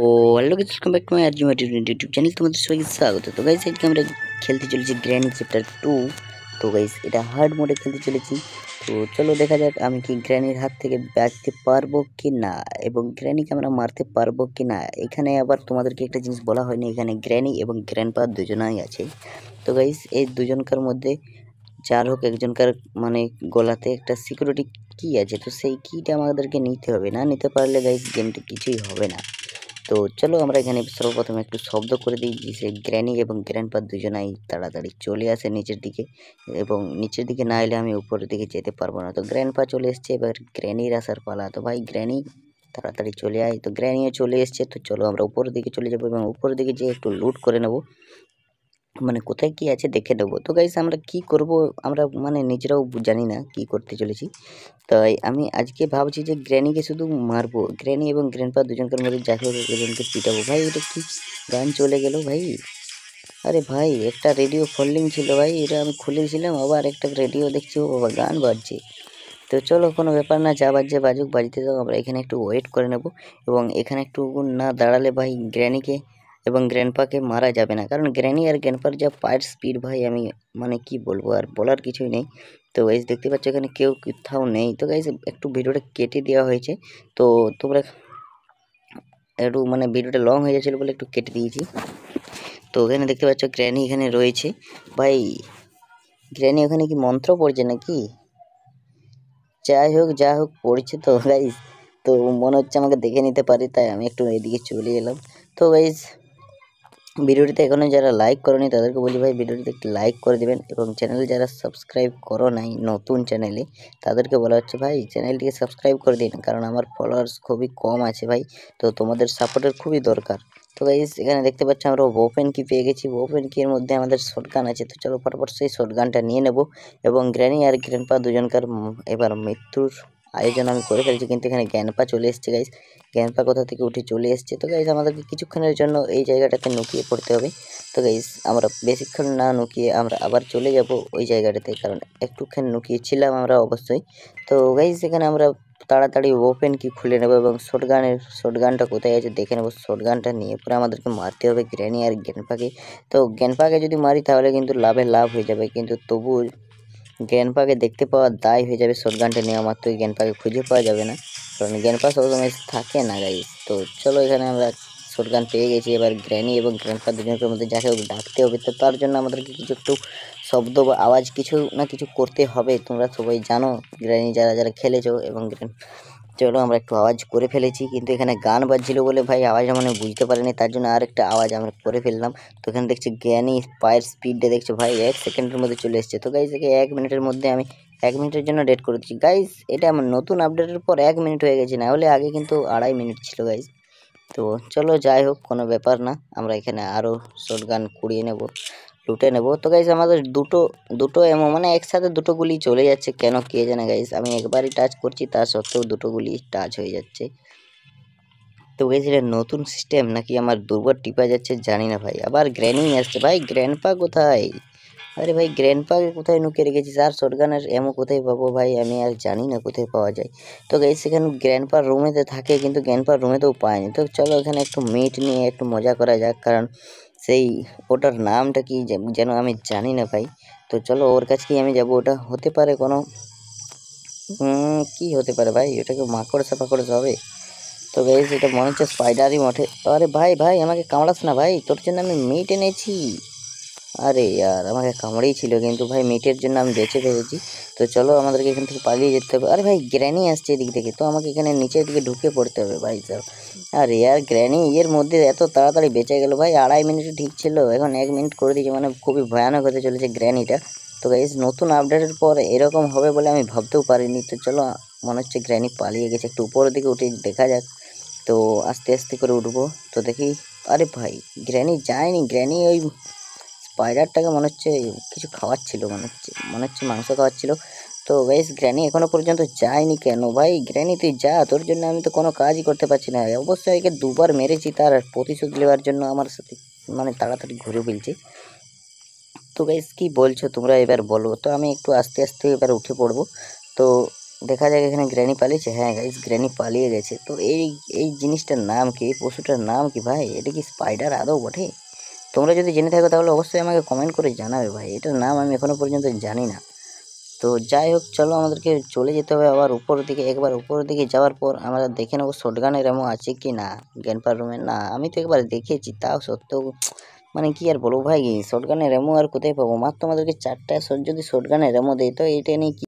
O hello guys welcome back to my RG Mati YouTube channel তোমাদের সবাইকে স্বাগত তো গাইস আজকে আমরা খেলতে চলেছি গ্র্যান্ড চ্যাপ্টার টু তো গাইস এটা হার্ড মোডে খেলতে চলেছি তো চলো দেখা যাক আমি কি গ্র্যানির হাত থেকে বাঁচতে পারবো কি না এবং গ্র্যানিকে আমরা মারতে পারবো কি না এখানে আবার তোমাদেরকে একটা জিনিস বলা হয়নি এখানে গ্র্যানি এবং গ্র্যান্ডপা দুজনাই আছে তো গাইস এই দুজনকার মধ্যে যার হোক একজনকার মানে গলাতে একটা সিকিউরিটি কি আছে তো সেই কিটা আমাদেরকে নিতে হবে না নিতে পারলে গাইস গেমটা কিছুই হবে না তো চলো আমরা এখানে সর্বপ্রথমে একটু শব্দ করে দিই যে গ্র্যানি এবং গ্র্যান্ডপার দুজনাই তাড়াতাড়ি চলে আসে নিচের দিকে এবং নিচের দিকে না এলে আমি উপরের দিকে যেতে পারবো না তো গ্র্যান্ডপা চলে এসছে এবার গ্র্যানির আসার পালা তো ভাই গ্র্যানি তাড়াতাড়ি চলে আয় তো গ্র্যানিও চলে এসছে তো চলো আমরা উপরের দিকে চলে যাবো এবং উপরের দিকে যেয়ে একটু লুট করে নেবো মানে কোথায় কি আছে দেখে দেবো তো গাইস আমরা কি করব আমরা মানে নিজেরাও জানি না কি করতে চলেছি তাই আমি আজকে ভাবছি যে গ্র্যানিকে শুধু মারবো গ্র্যানি এবং গ্র্যান্ডপা দুজনকার মধ্যে যাকে দুজনকে পিটাবো ভাই এটা কি গান চলে গেল ভাই আরে ভাই একটা রেডিও ফোল্ডিং ছিল ভাই এটা আমি খুলেছিলাম আবার একটা রেডিও দেখছি ও বাবা গান বাজছে তো চলো কোনো ব্যাপার না যা বাজছে বাজুক বাজিতে তো আমরা এখানে একটু ওয়েট করে নেব এবং এখানে একটু না দাঁড়ালে ভাই গ্র্যানিকে এবং গ্র্যান্ডপাকে মারা যাবে না কারণ গ্র্যানি আর গ্র্যান্ডপার যা পায়ের স্পিড ভাই আমি মানে কি বলবো আর বলার কিছুই নেই তো গাইজ দেখতে পাচ্ছ এখানে কেউ কোথাও নেই তো গাইজ একটু ভিডিওটা কেটে দেওয়া হয়েছে তো তোমরা একটু মানে ভিডিওটা লং হয়ে গেছিলো বলে একটু কেটে দিয়েছি তো ওখানে দেখতে পাচ্ছ গ্র্যানি এখানে রয়েছে ভাই গ্র্যানি ওখানে কি মন্ত্র পড়ছে নাকি যাই হোক যা হোক পড়ছে তো গাইজ তো মনে হচ্ছে আমাকে দেখে নিতে পারি তাই আমি একটু এদিকে চলে এলাম তো গাইজ ভিডিওটিতে এখনও যারা লাইক করেনি তাদেরকে বলি ভাই ভিডিওটিতে একটি লাইক করে দেবেন এবং চ্যানেল যারা সাবস্ক্রাইব করো নাই নতুন চ্যানেলে তাদেরকে বলা হচ্ছে ভাই চ্যানেলটিকে সাবস্ক্রাইব করে দিন কারণ আমার ফলোয়ার্স খুবই কম আছে ভাই তো তোমাদের সাপোর্টের খুবই দরকার তো ভাই এখানে দেখতে পাচ্ছি আমরা ওপেন কি পেয়ে গেছি ওপেন কির মধ্যে আমাদের শর্টগান আছে তো চলো ফটাফট সেই শর্টগানটা নিয়ে নেব এবং গ্র্যানি আর গ্র্যান্ডপা দুজনকার এবার মৃত্যুর আয়োজন আমি করে ফেলছি কিন্তু এখানে জ্ঞানপা চলে এসছে গাইজ জ্ঞানপা কোথা থেকে উঠে চলে এসছে তো গাইজ আমাদেরকে কিছুক্ষণের জন্য এই জায়গাটাতে নুকিয়ে পড়তে হবে তো গাইজ আমরা বেশিক্ষণ না নুকিয়ে আমরা আবার চলে যাব ওই জায়গাটাতে কারণ একটুক্ষণ নুকিয়েছিলাম আমরা অবশ্যই তো গাইজ এখানে আমরা তাড়াতাড়ি ওপেন কি খুলে নেবো এবং শর্টগানের শর্টগানটা কোথায় আছে দেখে নেবো শর্টগানটা নিয়ে পরে আমাদেরকে মারতে হবে গ্রেনি আর গ্যানপাকে তো গ্যানপাকে যদি মারি তাহলে কিন্তু লাভে লাভ হয়ে যাবে কিন্তু তবু জ্ঞানপাকে দেখতে পাওয়া দায় হয়ে যাবে শটগানটা নেওয়া মাত্রই জ্ঞানপাকে খুঁজে পাওয়া যাবে না কারণ জ্ঞানপা সবসময় থাকে না গাইজ তো চলো এখানে আমরা শটগান পেয়ে গেছি এবার গ্র্যানি এবং গ্র্যান্ডপা দুজনের মধ্যে যাকে ডাকতে হবে তো তার জন্য আমাদেরকে কিছু একটু শব্দ বা আওয়াজ কিছু না কিছু করতে হবে তোমরা সবাই জানো গ্র্যানি যারা যারা খেলেছো এবং গ্র্যান্ড চলো আমরা একটু আওয়াজ করে ফেলেছি কিন্তু এখানে গান বাজছিল বলে ভাই আওয়াজ মানে বুঝতে পারিনি তার জন্য আর একটা আওয়াজ আমরা করে ফেললাম তো এখানে দেখছি জ্ঞানী পায়ের স্পিডে দেখছো ভাই এক সেকেন্ডের মধ্যে চলে এসছে তো গাইজ একে এক মিনিটের মধ্যে আমি এক মিনিটের জন্য ডেট করে দিচ্ছি গাইজ এটা আমার নতুন আপডেটের পর এক মিনিট হয়ে গেছে না হলে আগে কিন্তু আড়াই মিনিট ছিল গাইজ তো চলো যাই হোক কোনো ব্যাপার না আমরা এখানে আরও শর্ট গান কুড়িয়ে নেব লুটে নেবো তো গাইস আমাদের দুটো দুটো এমো মানে একসাথে দুটো গুলি চলে যাচ্ছে কেন কে জানে গাইস আমি একবারই টাচ করছি তা সত্ত্বেও দুটো গুলি টাচ হয়ে যাচ্ছে তো গাইস এটা নতুন সিস্টেম নাকি আমার দুর্বার টিপা যাচ্ছে জানি না ভাই আবার গ্র্যানিং আসছে ভাই গ্র্যান্ডপা কোথায় আরে ভাই গ্র্যান্ডপাকে কোথায় নুকে রেখেছিস আর শটগানের এমও কোথায় পাবো ভাই আমি আর জানি না কোথায় পাওয়া যায় তো গাইস সেখানে গ্র্যান্ডপার রুমেতে থাকে কিন্তু গ্র্যান্ডপার রুমেতেও পায়নি তো চলো এখানে একটু মিট নিয়ে একটু মজা করা যাক কারণ সেই ওটার নামটা কি যেন আমি জানি না ভাই তো চলো ওর কাছকেই আমি যাব ওটা হতে পারে কোনো কি হতে পারে ভাই ওটাকে মাকড়সা ফাকড়সা হবে তো ভাই সেটা মনে হচ্ছে স্পাইডারই মঠে আরে ভাই ভাই আমাকে কামড়াস না ভাই তোর জন্য আমি মিট এনেছি আরে ইয়ার আমাকে কামড়েই ছিল কিন্তু ভাই মিটের জন্য আমি বেঁচে ফেলেছি তো চলো আমাদেরকে এখান থেকে পালিয়ে যেতে হবে আরে ভাই গ্র্যানি আসছে এদিক থেকে তো আমাকে এখানে নিচের দিকে ঢুকে পড়তে হবে ভাই স্যার আর ইয়ার গ্র্যানি এর মধ্যে এত তাড়াতাড়ি বেঁচে গেল ভাই আড়াই মিনিট ঠিক ছিল এখন এক মিনিট করে দিয়েছে মানে খুবই ভয়ানক হতে চলেছে গ্র্যানিটা তো ভাই নতুন আপডেটের পর এরকম হবে বলে আমি ভাবতেও পারিনি তো চলো মনে হচ্ছে গ্র্যানি পালিয়ে গেছে একটু উপরের দিকে উঠে দেখা যাক তো আস্তে আস্তে করে উঠবো তো দেখি আরে ভাই গ্র্যানি যায়নি গ্র্যানি ওই স্পাইডারটাকে মনে হচ্ছে কিছু খাওয়াচ্ছিল মনে হচ্ছে মনে হচ্ছে মাংস খাওয়াচ্ছিল তো বেশ গ্র্যানি এখনও পর্যন্ত যায়নি কেন ভাই গ্র্যানি তুই যা তোর জন্য আমি তো কোনো কাজই করতে পারছি না অবশ্যই একে দুবার মেরেছি তার প্রতিশোধ নেওয়ার জন্য আমার সাথে মানে তাড়াতাড়ি ঘুরে ফেলছি তো ভাইস কী বলছো তোমরা এবার বলো তো আমি একটু আস্তে আস্তে এবার উঠে পড়বো তো দেখা যাক এখানে গ্র্যানি পালিয়েছে হ্যাঁ গাইস গ্র্যানি পালিয়ে গেছে তো এই এই জিনিসটার নাম কি এই পশুটার নাম কি ভাই এটা কি স্পাইডার আদৌ বটে তোমরা যদি জেনে থাকো তাহলে অবশ্যই আমাকে কমেন্ট করে জানাবে ভাই এটার নাম আমি এখনও পর্যন্ত জানি না তো যাই হোক চলো আমাদেরকে চলে যেতে হবে আবার উপর দিকে একবার উপর দিকে যাওয়ার পর আমরা দেখে নেবো শটগানের এমন আছে কি না গ্যানপার রুমে না আমি তো একবার দেখেছি তাও সত্ত্বেও মানে কি আর বলবো ভাই শর্টগানের এমন আর কোথায় পাবো মাত্র আমাদেরকে চারটা যদি শটগানের এমন দেয় তো এটা নিয়ে